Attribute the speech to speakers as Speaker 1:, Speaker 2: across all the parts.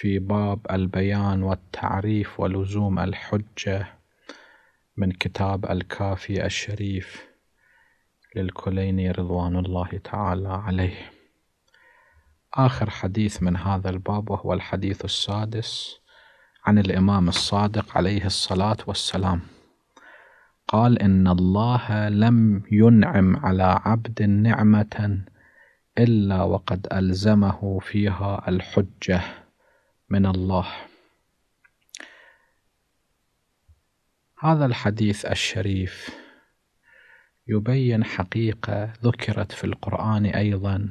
Speaker 1: في باب البيان والتعريف ولزوم الحجة من كتاب الكافي الشريف للكليني رضوان الله تعالى عليه آخر حديث من هذا الباب وهو الحديث السادس عن الإمام الصادق عليه الصلاة والسلام قال إن الله لم ينعم على عبد نعمة إلا وقد ألزمه فيها الحجة من الله هذا الحديث الشريف يبين حقيقه ذكرت في القران ايضا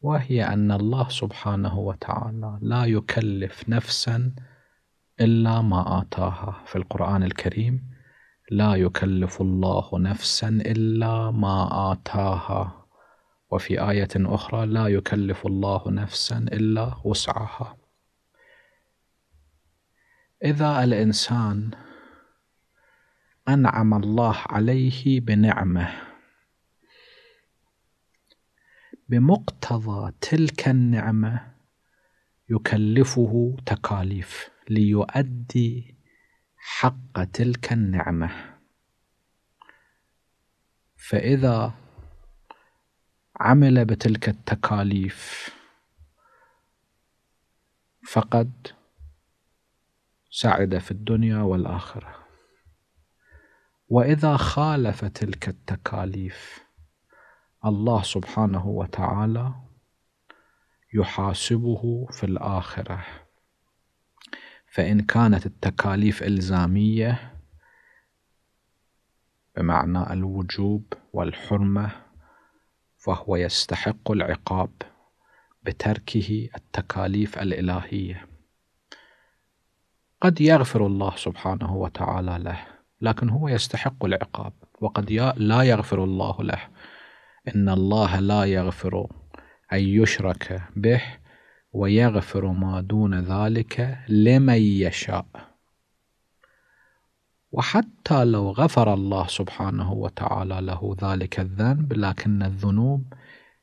Speaker 1: وهي ان الله سبحانه وتعالى لا يكلف نفسا الا ما اتاها في القران الكريم لا يكلف الله نفسا الا ما اتاها وفي آية أخرى لا يكلف الله نفسا إلا وسعها إذا الإنسان أنعم الله عليه بنعمة بمقتضى تلك النعمة يكلفه تكاليف ليؤدي حق تلك النعمة فإذا عمل بتلك التكاليف فقد سعد في الدنيا والاخره واذا خالف تلك التكاليف الله سبحانه وتعالى يحاسبه في الاخره فان كانت التكاليف الزاميه بمعنى الوجوب والحرمه فهو يستحق العقاب بتركه التكاليف الالهيه قد يغفر الله سبحانه وتعالى له لكن هو يستحق العقاب وقد لا يغفر الله له ان الله لا يغفر ان يشرك به ويغفر ما دون ذلك لمن يشاء وحتى لو غفر الله سبحانه وتعالى له ذلك الذنب لكن الذنوب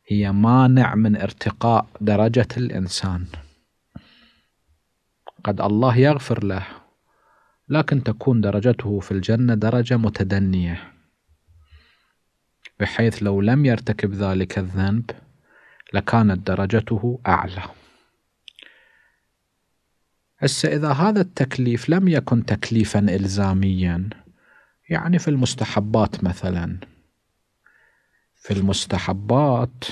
Speaker 1: هي مانع من ارتقاء درجة الإنسان قد الله يغفر له لكن تكون درجته في الجنة درجة متدنية بحيث لو لم يرتكب ذلك الذنب لكانت درجته أعلى هسه إذا هذا التكليف لم يكن تكليفا إلزاميا يعني في المستحبات مثلا في المستحبات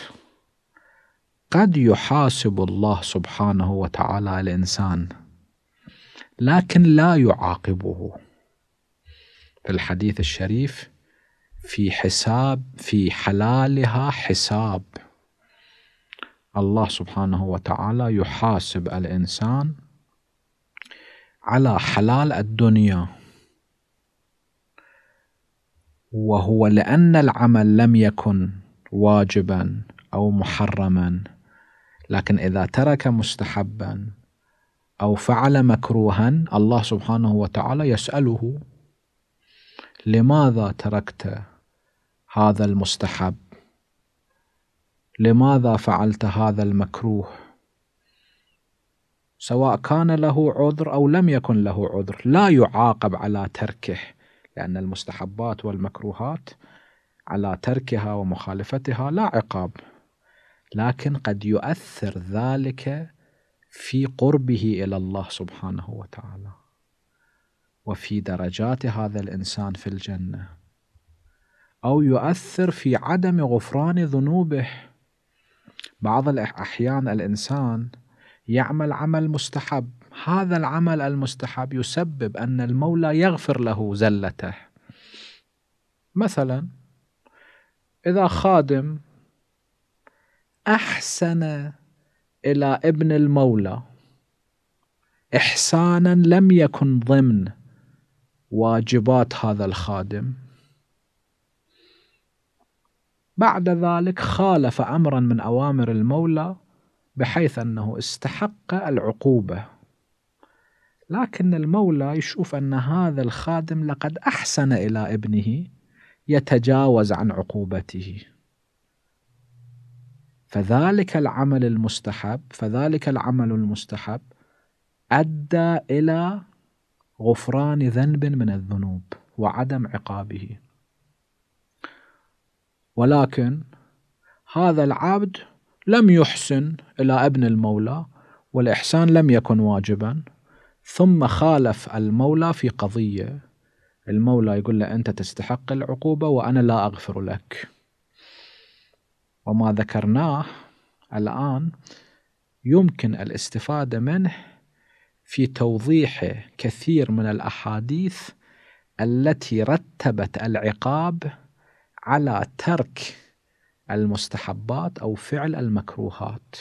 Speaker 1: قد يحاسب الله سبحانه وتعالى الإنسان لكن لا يعاقبه في الحديث الشريف في حساب في حلالها حساب الله سبحانه وتعالى يحاسب الإنسان على حلال الدنيا وهو لأن العمل لم يكن واجبا أو محرما لكن إذا ترك مستحبا أو فعل مكروها الله سبحانه وتعالى يسأله لماذا تركت هذا المستحب لماذا فعلت هذا المكروه سواء كان له عذر أو لم يكن له عذر لا يعاقب على تركه لأن المستحبات والمكروهات على تركها ومخالفتها لا عقاب لكن قد يؤثر ذلك في قربه إلى الله سبحانه وتعالى وفي درجات هذا الإنسان في الجنة أو يؤثر في عدم غفران ذنوبه بعض الأحيان الإنسان يعمل عمل مستحب هذا العمل المستحب يسبب أن المولى يغفر له زلته مثلا إذا خادم أحسن إلى ابن المولى إحسانا لم يكن ضمن واجبات هذا الخادم بعد ذلك خالف امرا من اوامر المولى بحيث أنه استحق العقوبة لكن المولى يشوف أن هذا الخادم لقد أحسن إلى ابنه يتجاوز عن عقوبته فذلك العمل المستحب فذلك العمل المستحب أدى إلى غفران ذنب من الذنوب وعدم عقابه ولكن هذا العبد لم يحسن إلى ابن المولى والإحسان لم يكن واجبا ثم خالف المولى في قضية المولى يقول له أنت تستحق العقوبة وأنا لا أغفر لك وما ذكرناه الآن يمكن الاستفادة منه في توضيح كثير من الأحاديث التي رتبت العقاب على ترك المستحبات أو فعل المكروهات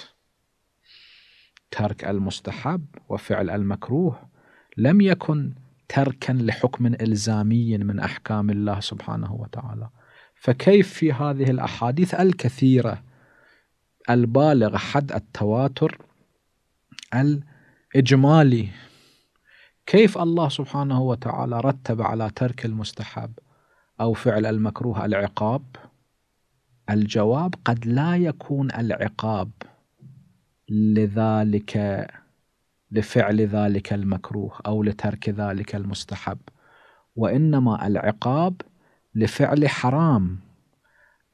Speaker 1: ترك المستحب وفعل المكروه لم يكن تركا لحكم إلزامي من أحكام الله سبحانه وتعالى فكيف في هذه الأحاديث الكثيرة البالغ حد التواتر الإجمالي كيف الله سبحانه وتعالى رتب على ترك المستحب أو فعل المكروه العقاب الجواب قد لا يكون العقاب لذلك لفعل ذلك المكروه او لترك ذلك المستحب وانما العقاب لفعل حرام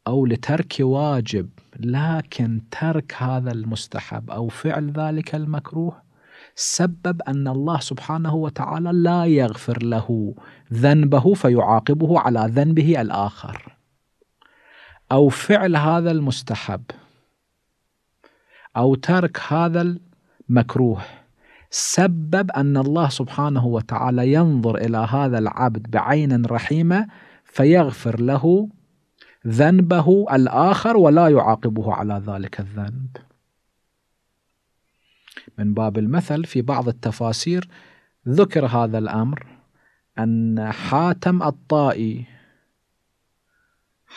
Speaker 1: او لترك واجب لكن ترك هذا المستحب او فعل ذلك المكروه سبب ان الله سبحانه وتعالى لا يغفر له ذنبه فيعاقبه على ذنبه الاخر أو فعل هذا المستحب أو ترك هذا المكروه سبب أن الله سبحانه وتعالى ينظر إلى هذا العبد بعين رحيمة فيغفر له ذنبه الآخر ولا يعاقبه على ذلك الذنب من باب المثل في بعض التفاسير ذكر هذا الأمر أن حاتم الطائي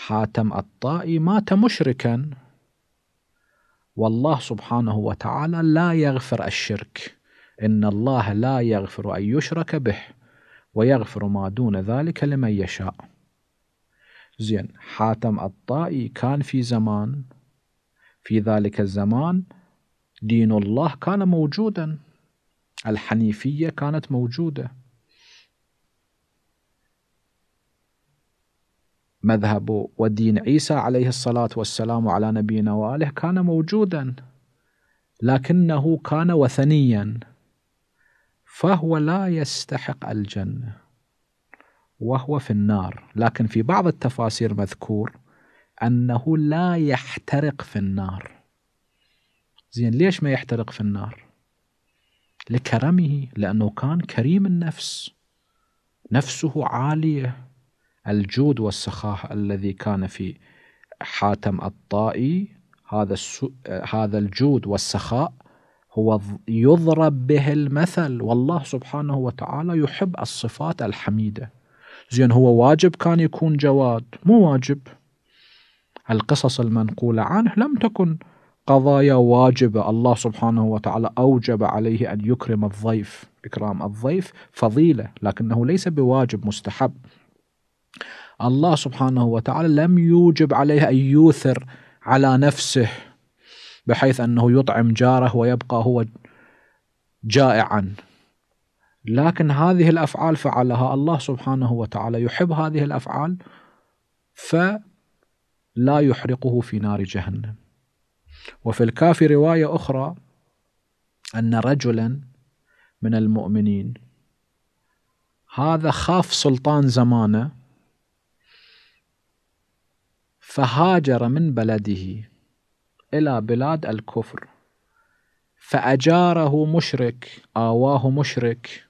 Speaker 1: حاتم الطائي مات مشركا والله سبحانه وتعالى لا يغفر الشرك ان الله لا يغفر ان يشرك به ويغفر ما دون ذلك لمن يشاء زين حاتم الطائي كان في زمان في ذلك الزمان دين الله كان موجودا الحنيفيه كانت موجوده مذهب ودين عيسى عليه الصلاة والسلام على نبينا وآله كان موجودا لكنه كان وثنيا فهو لا يستحق الجنة وهو في النار لكن في بعض التفاسير مذكور أنه لا يحترق في النار زين ليش ما يحترق في النار لكرمه لأنه كان كريم النفس نفسه عالية الجود والسخاء الذي كان في حاتم الطائي هذا هذا الجود والسخاء هو يضرب به المثل والله سبحانه وتعالى يحب الصفات الحميده زين هو واجب كان يكون جواد مو واجب القصص المنقوله عنه لم تكن قضايا واجبه الله سبحانه وتعالى اوجب عليه ان يكرم الضيف اكرام الضيف فضيله لكنه ليس بواجب مستحب الله سبحانه وتعالى لم يوجب عليه أن يوثر على نفسه بحيث أنه يطعم جاره ويبقى هو جائعا لكن هذه الأفعال فعلها الله سبحانه وتعالى يحب هذه الأفعال فلا يحرقه في نار جهنم وفي الكافي رواية أخرى أن رجلا من المؤمنين هذا خاف سلطان زمانه فهاجر من بلده إلى بلاد الكفر فأجاره مشرك آواه مشرك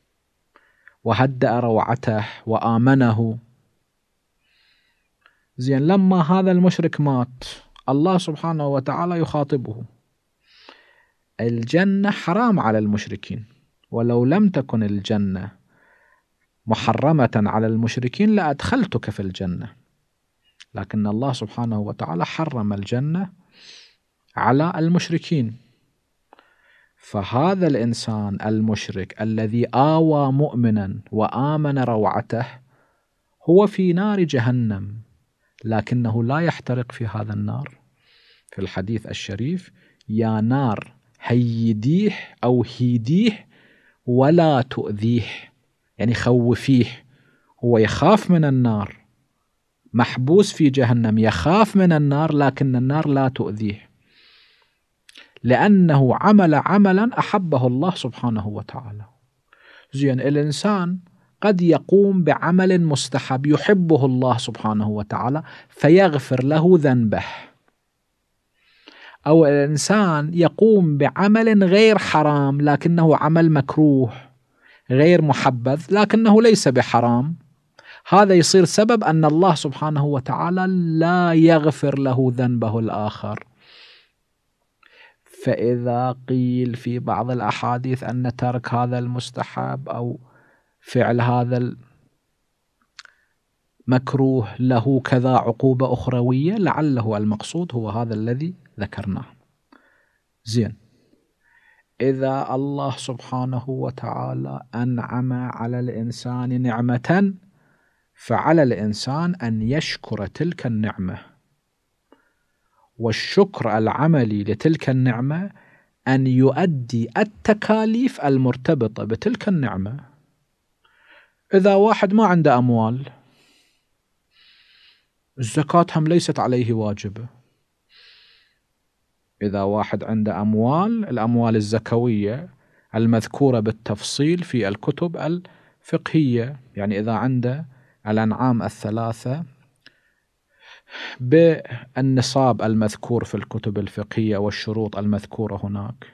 Speaker 1: وهدأ روعته وآمنه زين لما هذا المشرك مات الله سبحانه وتعالى يخاطبه الجنة حرام على المشركين ولو لم تكن الجنة محرمة على المشركين لأدخلتك في الجنة لكن الله سبحانه وتعالى حرم الجنة على المشركين فهذا الإنسان المشرك الذي آوى مؤمنا وآمن روعته هو في نار جهنم لكنه لا يحترق في هذا النار في الحديث الشريف يا نار هيديه أو هيديه ولا تؤذيه يعني خوفيه هو يخاف من النار محبوس في جهنم يخاف من النار لكن النار لا تؤذيه لأنه عمل عملا أحبه الله سبحانه وتعالى زين الإنسان قد يقوم بعمل مستحب يحبه الله سبحانه وتعالى فيغفر له ذنبه أو الإنسان يقوم بعمل غير حرام لكنه عمل مكروه غير محبذ لكنه ليس بحرام هذا يصير سبب ان الله سبحانه وتعالى لا يغفر له ذنبه الاخر فاذا قيل في بعض الاحاديث ان ترك هذا المستحب او فعل هذا المكروه له كذا عقوبه اخرويه لعله المقصود هو هذا الذي ذكرناه زين اذا الله سبحانه وتعالى انعم على الانسان نعمه فعلى الانسان ان يشكر تلك النعمه والشكر العملي لتلك النعمه ان يؤدي التكاليف المرتبطه بتلك النعمه اذا واحد ما عنده اموال الزكاه هم ليست عليه واجبه اذا واحد عنده اموال الاموال الزكويه المذكوره بالتفصيل في الكتب الفقهيه يعني اذا عنده الأنعام الثلاثة بالنصاب المذكور في الكتب الفقهية والشروط المذكورة هناك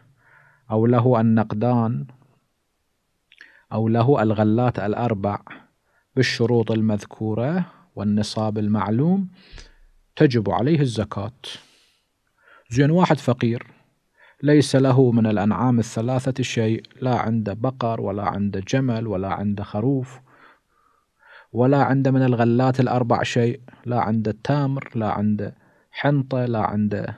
Speaker 1: أو له النقدان أو له الغلات الأربع بالشروط المذكورة والنصاب المعلوم تجب عليه الزكاة زين واحد فقير ليس له من الأنعام الثلاثة شيء لا عنده بقر ولا عنده جمل ولا عنده خروف ولا عنده من الغلات الأربع شيء لا عنده تمر لا عنده حنطة لا عنده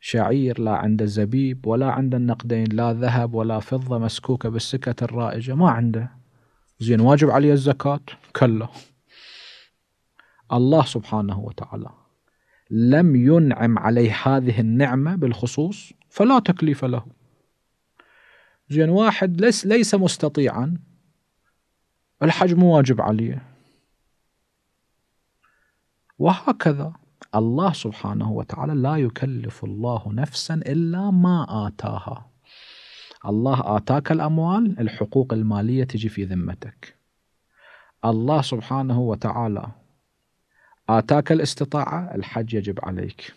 Speaker 1: شعير لا عنده زبيب ولا عنده النقدين لا ذهب ولا فضة مسكوكة بالسكة الرائجة ما عنده زين واجب عليه الزكاة كلا الله سبحانه وتعالى لم ينعم عليه هذه النعمة بالخصوص فلا تكليف له زين واحد ليس, ليس مستطيعا الحج مو واجب عليه وهكذا الله سبحانه وتعالى لا يكلف الله نفسا إلا ما آتاها الله آتاك الأموال الحقوق المالية تجي في ذمتك الله سبحانه وتعالى آتاك الاستطاعة الحج يجب عليك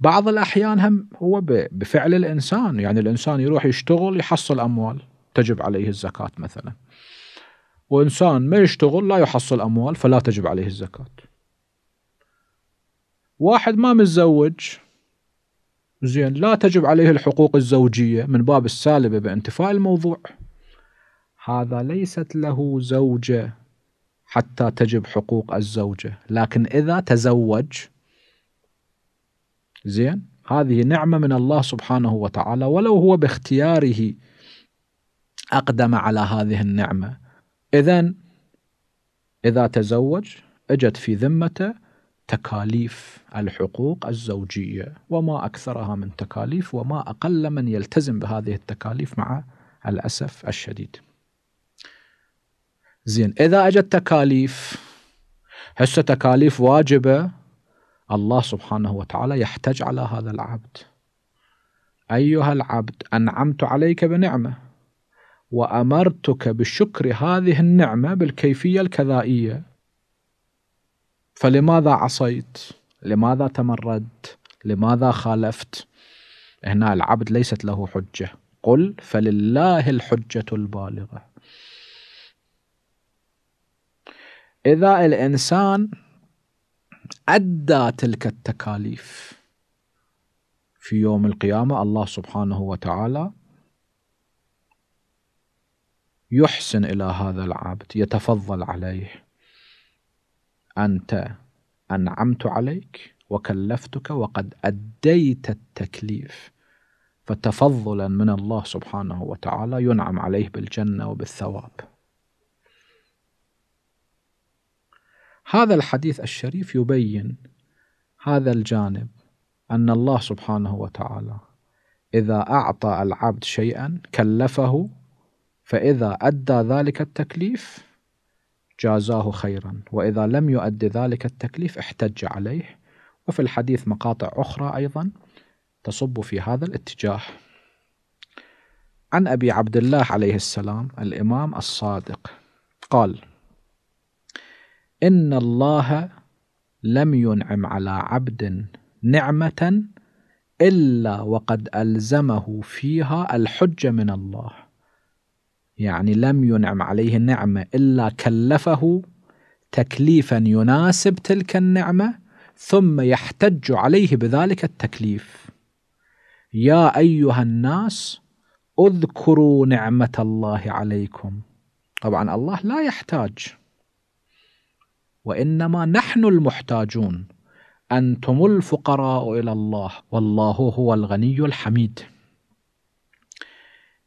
Speaker 1: بعض الأحيان هم هو بفعل الإنسان يعني الإنسان يروح يشتغل يحصل أموال تجب عليه الزكاة مثلا وإنسان ما يشتغل لا يحصل أموال فلا تجب عليه الزكاة واحد ما متزوج زين لا تجب عليه الحقوق الزوجية من باب السالبة بانتفاء الموضوع هذا ليست له زوجة حتى تجب حقوق الزوجة لكن إذا تزوج زين هذه نعمة من الله سبحانه وتعالى ولو هو باختياره أقدم على هذه النعمة إذا إذا تزوج أجت في ذمته تكاليف الحقوق الزوجية وما أكثرها من تكاليف وما أقل من يلتزم بهذه التكاليف مع الأسف الشديد زين إذا أجت تكاليف هسه تكاليف واجبة الله سبحانه وتعالى يحتج على هذا العبد أيها العبد أنعمت عليك بنعمة وأمرتك بشكر هذه النعمة بالكيفية الكذائية فلماذا عصيت لماذا تمردت لماذا خالفت هنا العبد ليست له حجة قل فلله الحجة البالغة إذا الإنسان أدى تلك التكاليف في يوم القيامة الله سبحانه وتعالى يحسن إلى هذا العبد يتفضل عليه أنت أنعمت عليك وكلفتك وقد أديت التكليف فتفضلا من الله سبحانه وتعالى ينعم عليه بالجنة وبالثواب هذا الحديث الشريف يبين هذا الجانب أن الله سبحانه وتعالى إذا أعطى العبد شيئا كلفه فإذا أدى ذلك التكليف جازاه خيرا وإذا لم يؤد ذلك التكليف احتج عليه وفي الحديث مقاطع أخرى أيضا تصب في هذا الاتجاه عن أبي عبد الله عليه السلام الإمام الصادق قال إن الله لم ينعم على عبد نعمة إلا وقد ألزمه فيها الحج من الله يعني لم ينعم عليه النعمة إلا كلفه تكليفا يناسب تلك النعمة ثم يحتج عليه بذلك التكليف يا أيها الناس اذكروا نعمة الله عليكم طبعا الله لا يحتاج وإنما نحن المحتاجون أنتم الفقراء إلى الله والله هو الغني الحميد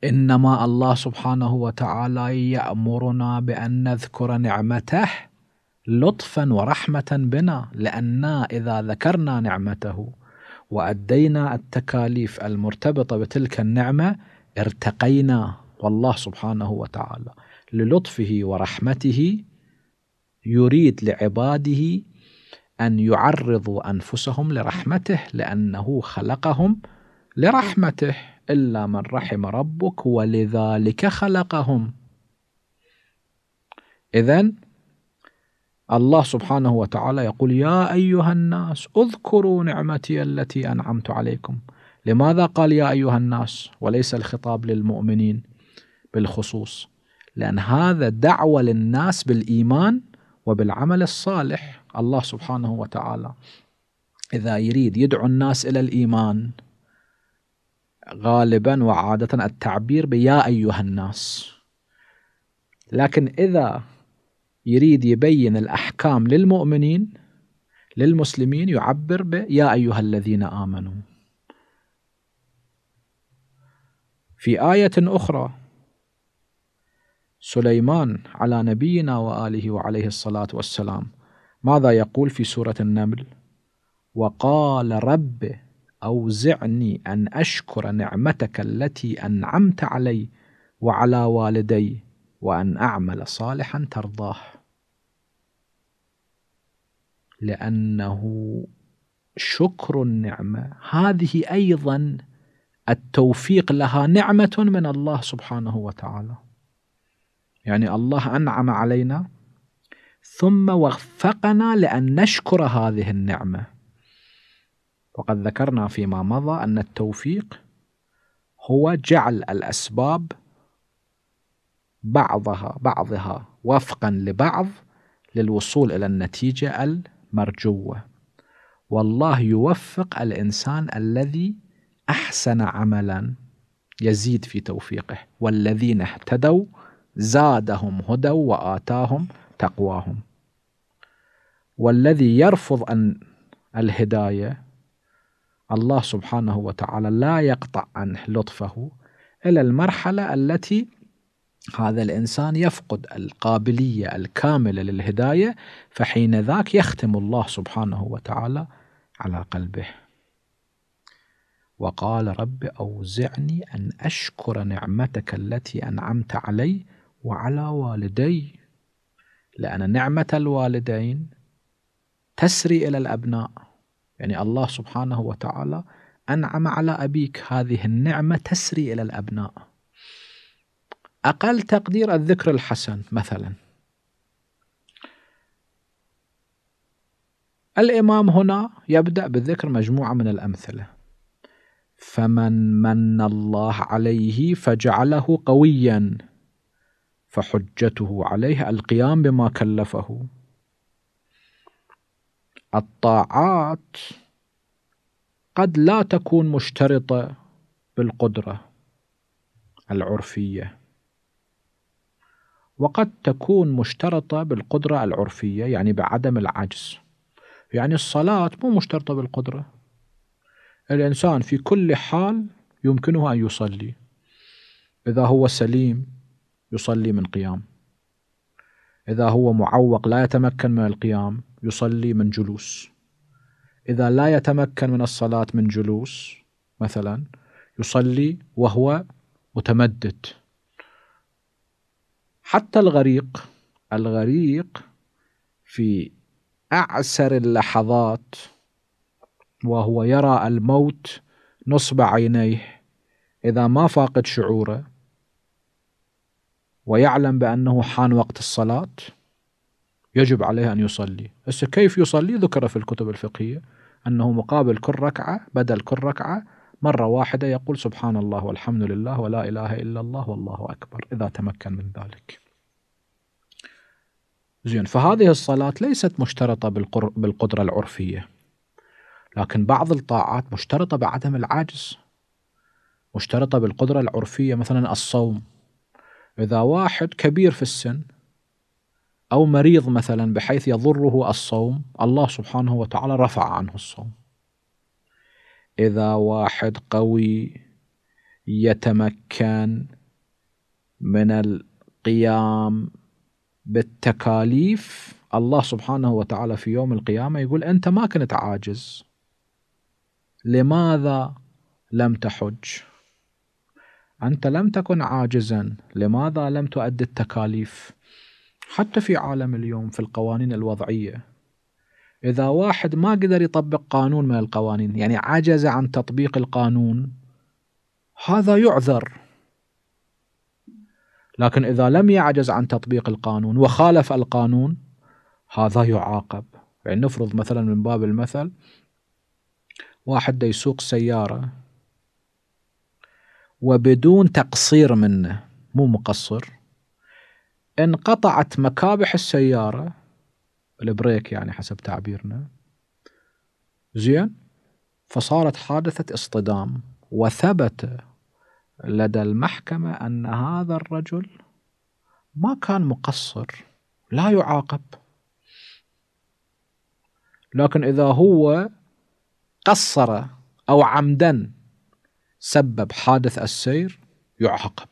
Speaker 1: انما الله سبحانه وتعالى يامرنا بان نذكر نعمته لطفا ورحمه بنا لأن اذا ذكرنا نعمته وادينا التكاليف المرتبطه بتلك النعمه ارتقينا والله سبحانه وتعالى للطفه ورحمته يريد لعباده ان يعرضوا انفسهم لرحمته لانه خلقهم لرحمته إلا من رحم ربك ولذلك خلقهم إذا الله سبحانه وتعالى يقول يا أيها الناس اذكروا نعمتي التي أنعمت عليكم لماذا قال يا أيها الناس وليس الخطاب للمؤمنين بالخصوص لأن هذا دعوة للناس بالإيمان وبالعمل الصالح الله سبحانه وتعالى إذا يريد يدعو الناس إلى الإيمان غالبا وعادة التعبير بيا أيها الناس لكن إذا يريد يبين الأحكام للمؤمنين للمسلمين يعبر بيا أيها الذين آمنوا في آية أخرى سليمان على نبينا وآله وعليه الصلاة والسلام ماذا يقول في سورة النمل وقال رب أوزعني أن أشكر نعمتك التي أنعمت علي وعلى والدي وأن أعمل صالحا ترضاه لأنه شكر النعمة هذه أيضا التوفيق لها نعمة من الله سبحانه وتعالى يعني الله أنعم علينا ثم وفقنا لأن نشكر هذه النعمة وقد ذكرنا فيما مضى أن التوفيق هو جعل الأسباب بعضها بعضها وفقا لبعض للوصول إلى النتيجة المرجوة والله يوفق الإنسان الذي أحسن عملا يزيد في توفيقه والذين اهتدوا زادهم هدى وآتاهم تقواهم والذي يرفض أن الهداية الله سبحانه وتعالى لا يقطع عنه لطفه الى المرحله التي هذا الانسان يفقد القابليه الكامله للهدايه فحين ذاك يختم الله سبحانه وتعالى على قلبه وقال رب اوزعني ان اشكر نعمتك التي انعمت علي وعلى والدي لان نعمه الوالدين تسري الى الابناء يعني الله سبحانه وتعالى أنعم على أبيك هذه النعمة تسري إلى الأبناء أقل تقدير الذكر الحسن مثلا الإمام هنا يبدأ بذكر مجموعة من الأمثلة فمن من الله عليه فجعله قويا فحجته عليه القيام بما كلفه الطاعات قد لا تكون مشترطه بالقدره العرفيه وقد تكون مشترطه بالقدره العرفيه يعني بعدم العجز يعني الصلاه مو مشترطه بالقدره الانسان في كل حال يمكنه ان يصلي اذا هو سليم يصلي من قيام اذا هو معوق لا يتمكن من القيام يصلي من جلوس إذا لا يتمكن من الصلاة من جلوس مثلا يصلي وهو متمدد حتى الغريق الغريق في أعسر اللحظات وهو يرى الموت نصب عينيه إذا ما فاقد شعوره ويعلم بأنه حان وقت الصلاة يجب عليه أن يصلي هسه كيف يصلي ذكر في الكتب الفقهية أنه مقابل كل ركعة بدل كل ركعة مرة واحدة يقول سبحان الله والحمد لله ولا إله إلا الله والله أكبر إذا تمكن من ذلك زين فهذه الصلاة ليست مشترطة بالقدرة العرفية لكن بعض الطاعات مشترطة بعدم العجز مشترطة بالقدرة العرفية مثلا الصوم إذا واحد كبير في السن أو مريض مثلا بحيث يضره الصوم الله سبحانه وتعالى رفع عنه الصوم إذا واحد قوي يتمكن من القيام بالتكاليف الله سبحانه وتعالى في يوم القيامة يقول أنت ما كنت عاجز لماذا لم تحج أنت لم تكن عاجزا لماذا لم تؤدي التكاليف حتى في عالم اليوم في القوانين الوضعية إذا واحد ما قدر يطبق قانون من القوانين يعني عجز عن تطبيق القانون هذا يعذر لكن إذا لم يعجز عن تطبيق القانون وخالف القانون هذا يعاقب يعني نفرض مثلا من باب المثل واحد دا يسوق سيارة وبدون تقصير منه مو مقصر انقطعت مكابح السيارة البريك يعني حسب تعبيرنا زين فصارت حادثة اصطدام وثبت لدى المحكمة أن هذا الرجل ما كان مقصر لا يعاقب لكن إذا هو قصر أو عمدا سبب حادث السير يعاقب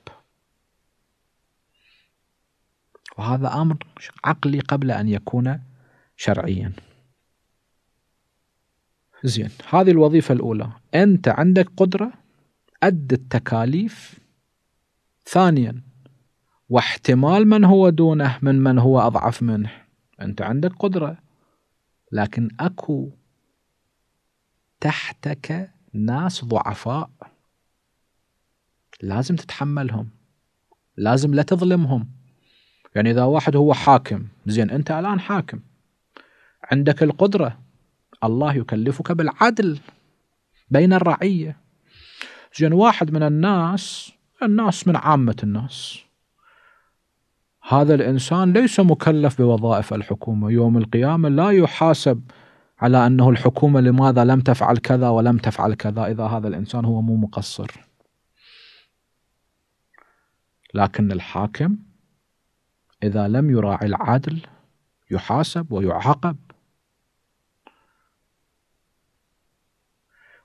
Speaker 1: وهذا أمر عقلي قبل أن يكون شرعيا زين هذه الوظيفة الأولى أنت عندك قدرة اد التكاليف ثانيا واحتمال من هو دونه من من هو أضعف منه أنت عندك قدرة لكن أكو تحتك ناس ضعفاء لازم تتحملهم لازم لا تظلمهم يعني اذا واحد هو حاكم زين انت الان حاكم عندك القدره الله يكلفك بالعدل بين الرعيه زين واحد من الناس الناس من عامه الناس هذا الانسان ليس مكلف بوظائف الحكومه يوم القيامه لا يحاسب على انه الحكومه لماذا لم تفعل كذا ولم تفعل كذا اذا هذا الانسان هو مو مقصر لكن الحاكم إذا لم يراعي العدل يحاسب ويعاقب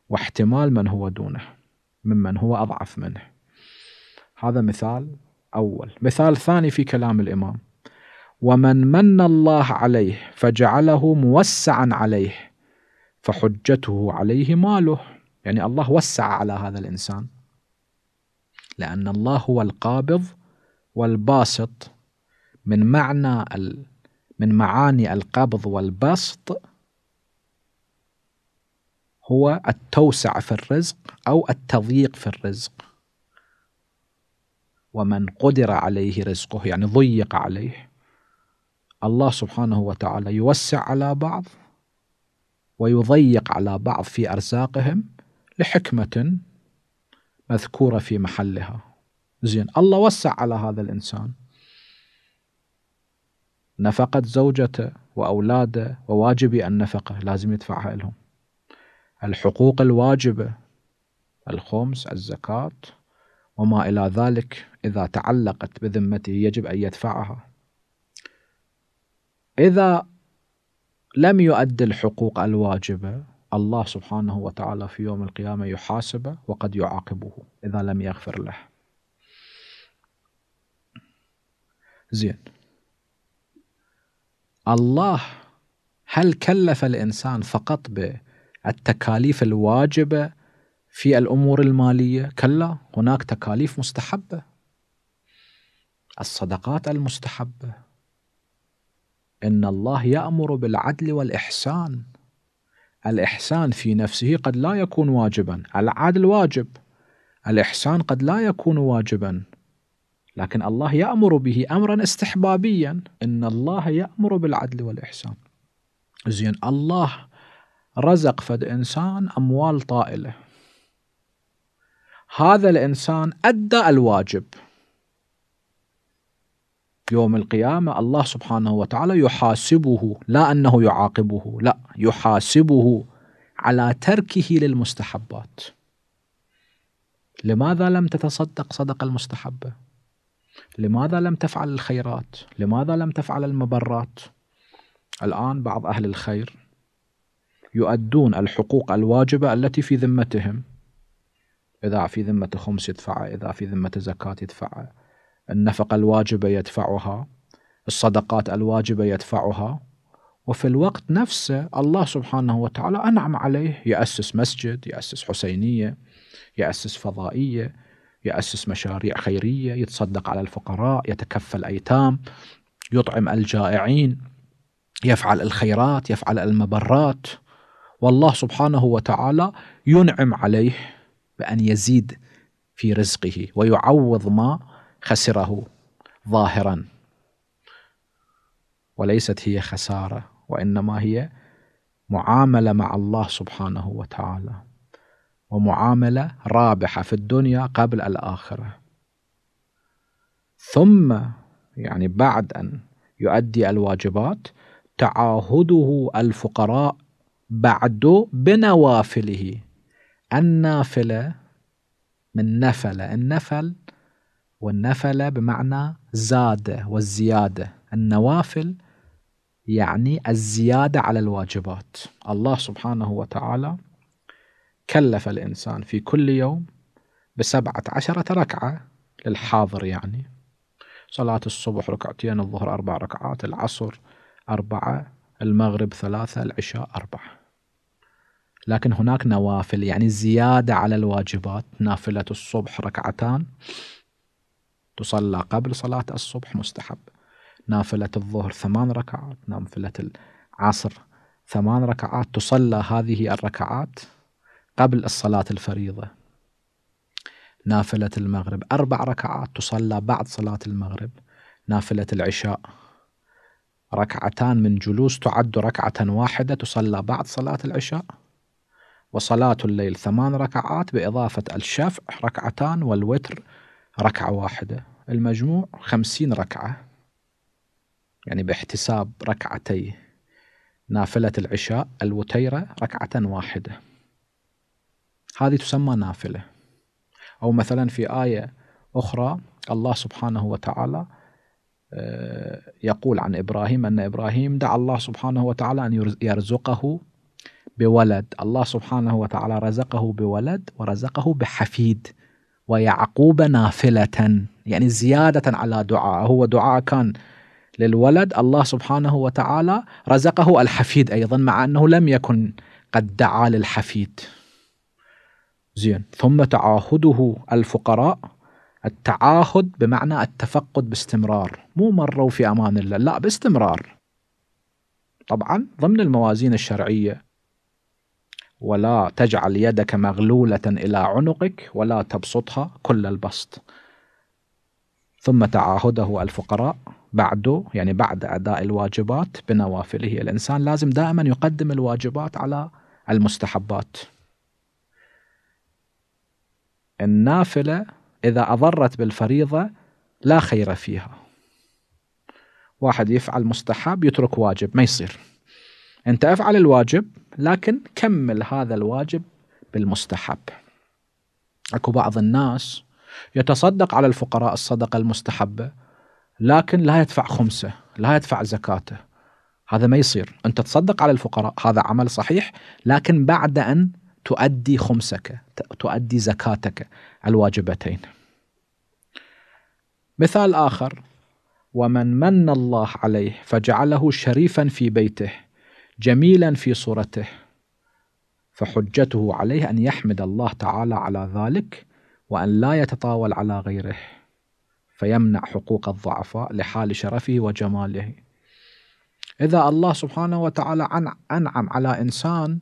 Speaker 1: واحتمال من هو دونه ممن هو أضعف منه هذا مثال أول مثال ثاني في كلام الإمام ومن من الله عليه فجعله موسعا عليه فحجته عليه ماله يعني الله وسع على هذا الإنسان لأن الله هو القابض والباسط من معنى من معاني القبض والبسط هو التوسع في الرزق أو التضييق في الرزق ومن قدر عليه رزقه يعني ضيق عليه الله سبحانه وتعالى يوسع على بعض ويضيق على بعض في أرزاقهم لحكمة مذكورة في محلها زين الله وسع على هذا الإنسان نفقة زوجته وأولاده وواجبي النفقة لازم يدفعها لهم الحقوق الواجبة الخمس الزكاة وما إلى ذلك إذا تعلقت بذمته يجب أن يدفعها إذا لم يؤد الحقوق الواجبة الله سبحانه وتعالى في يوم القيامة يحاسبه وقد يعاقبه إذا لم يغفر له زين الله هل كلف الانسان فقط بالتكاليف الواجبه في الامور الماليه؟ كلا هناك تكاليف مستحبه. الصدقات المستحبه. ان الله يامر بالعدل والاحسان. الاحسان في نفسه قد لا يكون واجبا، العدل واجب. الاحسان قد لا يكون واجبا لكن الله يأمر به أمرا استحبابيا إن الله يأمر بالعدل والإحسان زين الله رزق فد إنسان أموال طائلة هذا الإنسان أدى الواجب يوم القيامة الله سبحانه وتعالى يحاسبه لا أنه يعاقبه لا يحاسبه على تركه للمستحبات لماذا لم تتصدق صدقة المستحبة لماذا لم تفعل الخيرات؟ لماذا لم تفعل المبرات؟ الآن بعض أهل الخير يؤدون الحقوق الواجبة التي في ذمتهم إذا في ذمة خمس يدفعها، إذا في ذمة زكاة يدفعها، النفقة الواجبة يدفعها الصدقات الواجبة يدفعها وفي الوقت نفسه الله سبحانه وتعالى أنعم عليه يأسس مسجد يأسس حسينية يأسس فضائية يأسس مشاريع خيرية يتصدق على الفقراء يتكفل أيتام يطعم الجائعين يفعل الخيرات يفعل المبرات والله سبحانه وتعالى ينعم عليه بأن يزيد في رزقه ويعوض ما خسره ظاهرا وليست هي خسارة وإنما هي معاملة مع الله سبحانه وتعالى ومعاملة رابحة في الدنيا قبل الآخرة ثم يعني بعد أن يؤدي الواجبات تعاهده الفقراء بعد بنوافله النافلة من نفل النفل والنفلة بمعنى زادة والزيادة النوافل يعني الزيادة على الواجبات الله سبحانه وتعالى كلف الإنسان في كل يوم بسبعة عشرة ركعة للحاضر يعني صلاة الصبح ركعتين الظهر أربع ركعات العصر أربعة المغرب ثلاثة العشاء أربعة لكن هناك نوافل يعني زيادة على الواجبات نافلة الصبح ركعتان تصلى قبل صلاة الصبح مستحب نافلة الظهر ثمان ركعات نافلة العصر ثمان ركعات تصلى هذه الركعات قبل الصلاة الفريضة نافلة المغرب أربع ركعات تصلى بعد صلاة المغرب نافلة العشاء ركعتان من جلوس تعد ركعة واحدة تصلى بعد صلاة العشاء وصلاة الليل ثمان ركعات بإضافة الشفع ركعتان والوتر ركعة واحدة المجموع خمسين ركعة يعني باحتساب ركعتي نافلة العشاء الوتيرة ركعة واحدة هذه تسمى نافله او مثلا في ايه اخرى الله سبحانه وتعالى آه، يقول عن ابراهيم ان ابراهيم دعا الله سبحانه وتعالى ان يرزقه بولد الله سبحانه وتعالى رزقه بولد ورزقه بحفيد ويعقوب نافله يعني زياده على دعاء هو دعاء كان للولد الله سبحانه وتعالى رزقه الحفيد ايضا مع انه لم يكن قد دعا للحفيد زين ثم تعاهده الفقراء التعاهد بمعنى التفقد باستمرار مو مرة وفي أمان الله لا باستمرار طبعا ضمن الموازين الشرعية ولا تجعل يدك مغلولة إلى عنقك ولا تبسطها كل البسط ثم تعاهده الفقراء بعده يعني بعد أداء الواجبات بنوافله الإنسان لازم دائما يقدم الواجبات على المستحبات النافلة إذا أضرت بالفريضة لا خير فيها واحد يفعل مستحب يترك واجب ما يصير أنت افعل الواجب لكن كمل هذا الواجب بالمستحب أكو بعض الناس يتصدق على الفقراء الصدقة المستحبة لكن لا يدفع خمسة لا يدفع زكاته هذا ما يصير أنت تصدق على الفقراء هذا عمل صحيح لكن بعد أن تؤدي خمسك تؤدي زكاتك الواجبتين مثال آخر ومن من الله عليه فجعله شريفا في بيته جميلا في صورته فحجته عليه أن يحمد الله تعالى على ذلك وأن لا يتطاول على غيره فيمنع حقوق الضعفاء لحال شرفه وجماله إذا الله سبحانه وتعالى أنعم على إنسان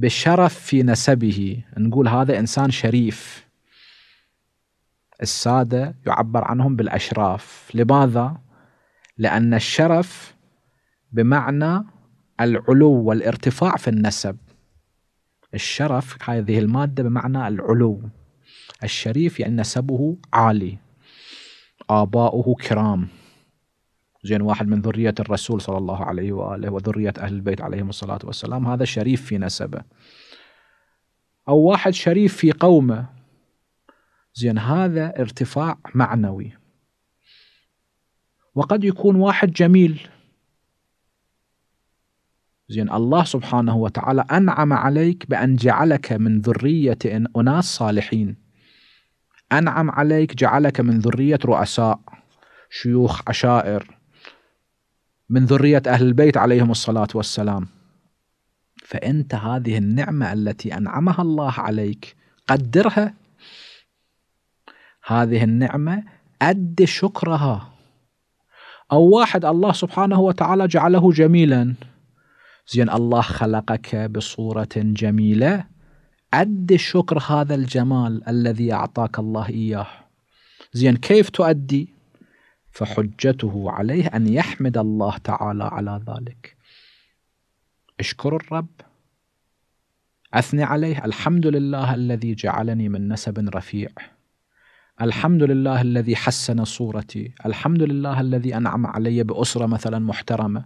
Speaker 1: بالشرف في نسبه نقول هذا إنسان شريف السادة يعبر عنهم بالأشراف لماذا؟ لأن الشرف بمعنى العلو والارتفاع في النسب الشرف هذه المادة بمعنى العلو الشريف يعني نسبه عالي آباؤه كرام زين واحد من ذرية الرسول صلى الله عليه وآله وذرية أهل البيت عليهم الصلاة والسلام هذا شريف في نسبه أو واحد شريف في قومه زين هذا ارتفاع معنوي وقد يكون واحد جميل زين الله سبحانه وتعالى أنعم عليك بأن جعلك من ذرية أناس صالحين أنعم عليك جعلك من ذرية رؤساء شيوخ عشائر من ذرية أهل البيت عليهم الصلاة والسلام فأنت هذه النعمة التي أنعمها الله عليك قدرها هذه النعمة أد شكرها أو واحد الله سبحانه وتعالى جعله جميلا زين الله خلقك بصورة جميلة أد شكر هذا الجمال الذي أعطاك الله إياه زين كيف تؤدي فحجته عليه أن يحمد الله تعالى على ذلك اشكر الرب أثني عليه الحمد لله الذي جعلني من نسب رفيع الحمد لله الذي حسن صورتي الحمد لله الذي أنعم علي بأسرة مثلا محترمة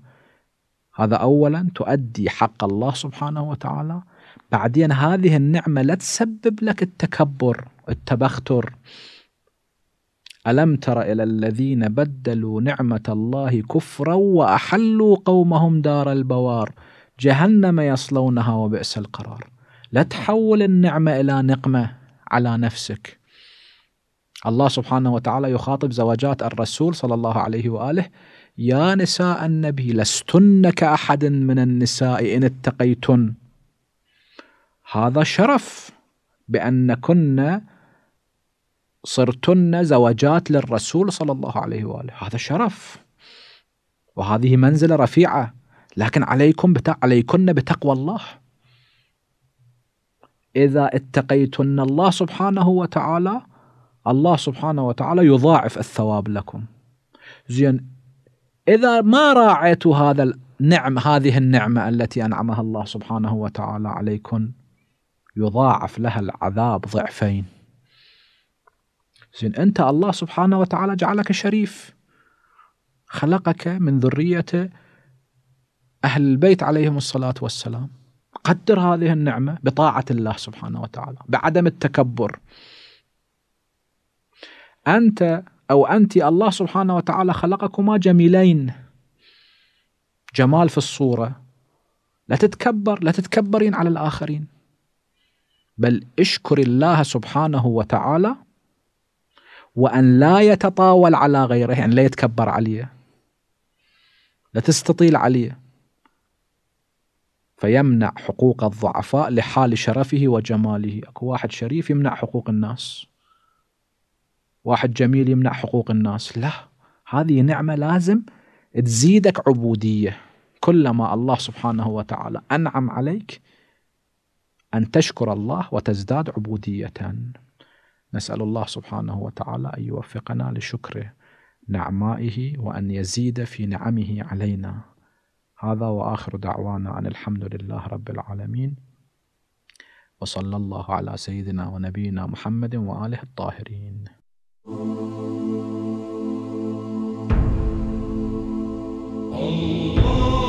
Speaker 1: هذا أولا تؤدي حق الله سبحانه وتعالى بعدين هذه النعمة لا تسبب لك التكبر التبختر الم تر الى الذين بدلوا نعمه الله كفرا واحلوا قومهم دار البوار جهنم يصلونها وبئس القرار لا تحول النعمه الى نقمه على نفسك الله سبحانه وتعالى يخاطب زواجات الرسول صلى الله عليه واله يا نساء النبي لستن كأحد من النساء إن اتقيتن هذا شرف بأنكن صرتن زوجات للرسول صلى الله عليه واله، هذا شرف وهذه منزله رفيعه، لكن عليكم بتق... عليكن بتقوى الله. إذا اتقيتن الله سبحانه وتعالى الله سبحانه وتعالى يضاعف الثواب لكم. زين إذا ما راعيت هذا النعم هذه النعمة التي أنعمها الله سبحانه وتعالى عليكم يضاعف لها العذاب ضعفين زين أنت الله سبحانه وتعالى جعلك شريف خلقك من ذرية أهل البيت عليهم الصلاة والسلام قدر هذه النعمة بطاعة الله سبحانه وتعالى بعدم التكبر أنت أو أنت الله سبحانه وتعالى خلقكما جميلين جمال في الصورة لا تتكبر لا تتكبرين على الآخرين بل اشكر الله سبحانه وتعالى وأن لا يتطاول على غيره يعني لا يتكبر عليه لا تستطيل عليه فيمنع حقوق الضعفاء لحال شرفه وجماله اكو واحد شريف يمنع حقوق الناس واحد جميل يمنع حقوق الناس لا هذه نعمة لازم تزيدك عبودية كلما الله سبحانه وتعالى أنعم عليك أن تشكر الله وتزداد عبودية نسأل الله سبحانه وتعالى أن يوفقنا لشكر نعمائه وأن يزيد في نعمه علينا هذا وآخر دعوانا أن الحمد لله رب العالمين وصلى الله على سيدنا ونبينا محمد وآله الطاهرين الله